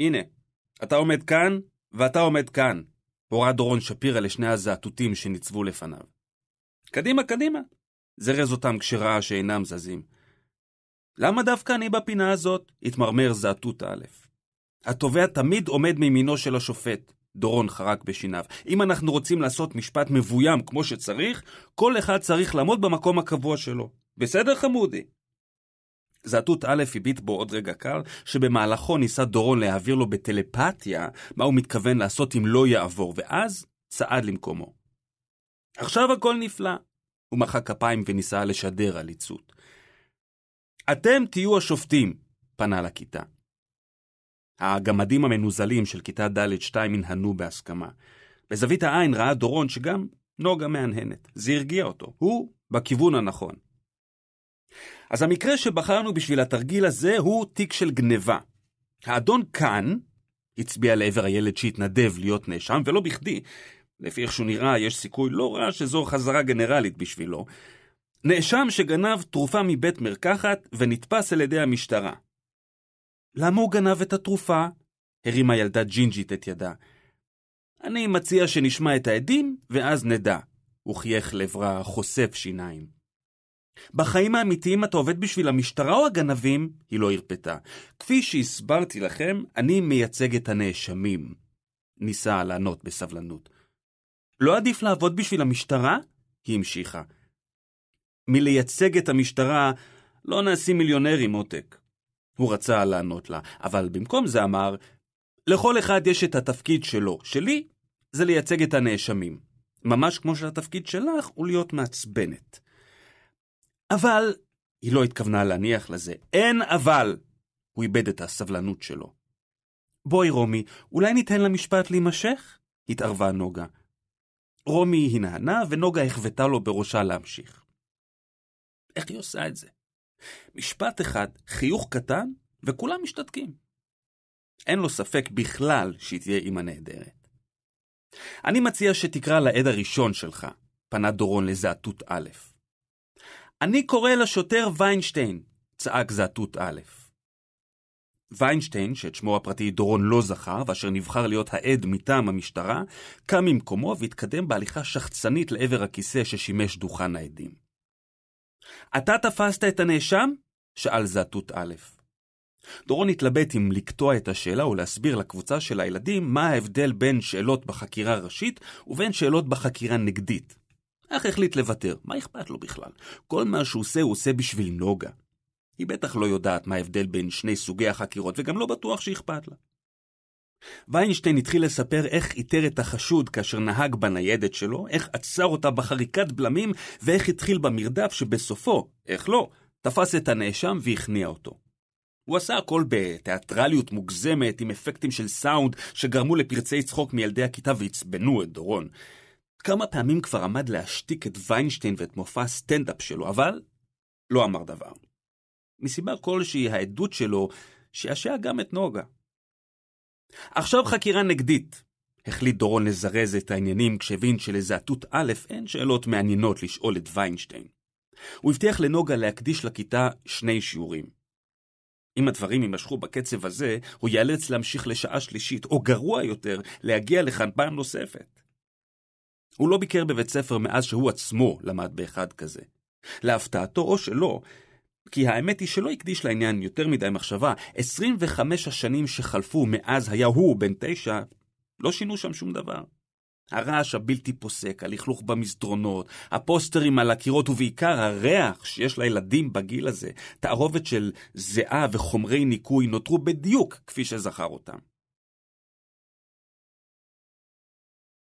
הנה, אתה עומד כאן, ואתה עומד כאן, הורה דורון שפירא לשני הזעתותים שניצבו לפניו. קדימה, קדימה, זרז אותם כשראה שאינם זזים. למה דווקא אני בפינה הזאת? התמרמר זעתות א'. התובע תמיד עומד מימינו של השופט, דורון חרק בשיניו. אם אנחנו רוצים לעשות משפט מבוים כמו שצריך, כל אחד צריך לעמוד במקום הקבוע שלו. בסדר, חמודי? זעתות א' הביט בו עוד רגע קר, שבמהלכו ניסה דורון להעביר לו בטלפתיה מה הוא מתכוון לעשות אם לא יעבור, ואז צעד למקומו. עכשיו הכל נפלא. הוא מחא כפיים וניסה לשדר עליצות. אתם תהיו השופטים, פנה לכיתה. הגמדים המנוזלים של כיתה ד'2 הנהנו בהסכמה. בזווית העין ראה דורון שגם נוגה מהנהנת. זה הרגיע אותו. הוא בכיוון הנכון. אז המקרה שבחרנו בשביל התרגיל הזה הוא תיק של גניבה. האדון כאן הצביע לעבר הילד שהתנדב להיות נאשם, ולא בכדי. לפי איך שהוא נראה, יש סיכוי לא רע שזו חזרה גנרלית בשבילו. נאשם שגנב תרופה מבית מרקחת ונתפס על ידי המשטרה. למה הוא גנב את התרופה? הרימה ילדה ג'ינג'ית את ידה. אני מציע שנשמע את העדים, ואז נדע. הוא חייך לעברה חושף שיניים. בחיים האמיתיים אתה עובד בשביל המשטרה או הגנבים? היא לא הרפתה. כפי שהסברתי לכם, אני מייצג את הנאשמים. ניסה לענות בסבלנות. לא עדיף לעבוד בשביל המשטרה? היא המשיכה. מלייצג את המשטרה לא נעשים מיליונרים, עותק. הוא רצה לענות לה, אבל במקום זה אמר, לכל אחד יש את התפקיד שלו. שלי זה לייצג את הנאשמים. ממש כמו שהתפקיד שלך הוא להיות מעצבנת. אבל, היא לא התכוונה להניח לזה, אין אבל! הוא איבד את הסבלנות שלו. בואי, רומי, אולי ניתן למשפט להימשך? התערבה נוגה. רומי הנהנה, ונוגה החוותה לו בראשה להמשיך. איך היא עושה את זה? משפט אחד, חיוך קטן, וכולם משתתקים. אין לו ספק בכלל שהיא תהיה אימא נהדרת. אני מציע שתקרא לעד הראשון שלך, פנה דורון לזעתות א'. אני קורא לשוטר ויינשטיין, צעק זעתות א'. ויינשטיין, שאת שמו הפרטי דורון לא זכר, ואשר נבחר להיות העד מטעם המשטרה, קם ממקומו והתקדם בהליכה שחצנית לעבר הכיסא ששימש דוכן העדים. אתה תפסת את הנאשם? שאל זעתות א'. דורון התלבט אם לקטוע את השאלה או להסביר לקבוצה של הילדים מה ההבדל בין שאלות בחקירה ראשית ובין שאלות בחקירה נגדית. אך החליט לוותר, מה אכפת לו בכלל? כל מה שהוא עושה, הוא עושה בשביל נוגה. היא בטח לא יודעת מה ההבדל בין שני סוגי החקירות, וגם לא בטוח שאכפת לה. ויינשטיין התחיל לספר איך איתר את החשוד כאשר נהג בניידת שלו, איך עצר אותה בחריקת בלמים, ואיך התחיל במרדף שבסופו, איך לא, תפס את הנאשם והכניע אותו. הוא עשה הכל בתיאטרליות מוגזמת, עם אפקטים של סאונד שגרמו לפרצי צחוק מילדי הכיתה ועצבנו את דורון. כמה פעמים כבר עמד להשתיק את ויינשטיין ואת מופע הסטנדאפ שלו, אבל לא אמר דבר. מסיבה כלשהי העדות שלו שעשעה גם את נוגה. עכשיו חקירה נגדית. החליט דורון לזרז את העניינים כשהבין שלזעתות א' אין שאלות מעניינות לשאול את ויינשטיין. הוא הבטיח לנוגה להקדיש לכיתה שני שיעורים. אם הדברים יימשכו בקצב הזה, הוא ייאלץ להמשיך לשעה שלישית, או גרוע יותר, להגיע לכאן פעם נוספת. הוא לא ביקר בבית ספר מאז שהוא עצמו למד באחד כזה. להפתעתו או שלא, כי האמת היא שלא הקדיש לעניין יותר מדי מחשבה, 25 השנים שחלפו מאז היה הוא בן תשע, לא שינו שם שום דבר. הרעש הבלתי פוסק, הלכלוך במסדרונות, הפוסטרים על הקירות ובעיקר הריח שיש לילדים בגיל הזה, תערובת של זיעה וחומרי ניקוי נותרו בדיוק כפי שזכר אותם.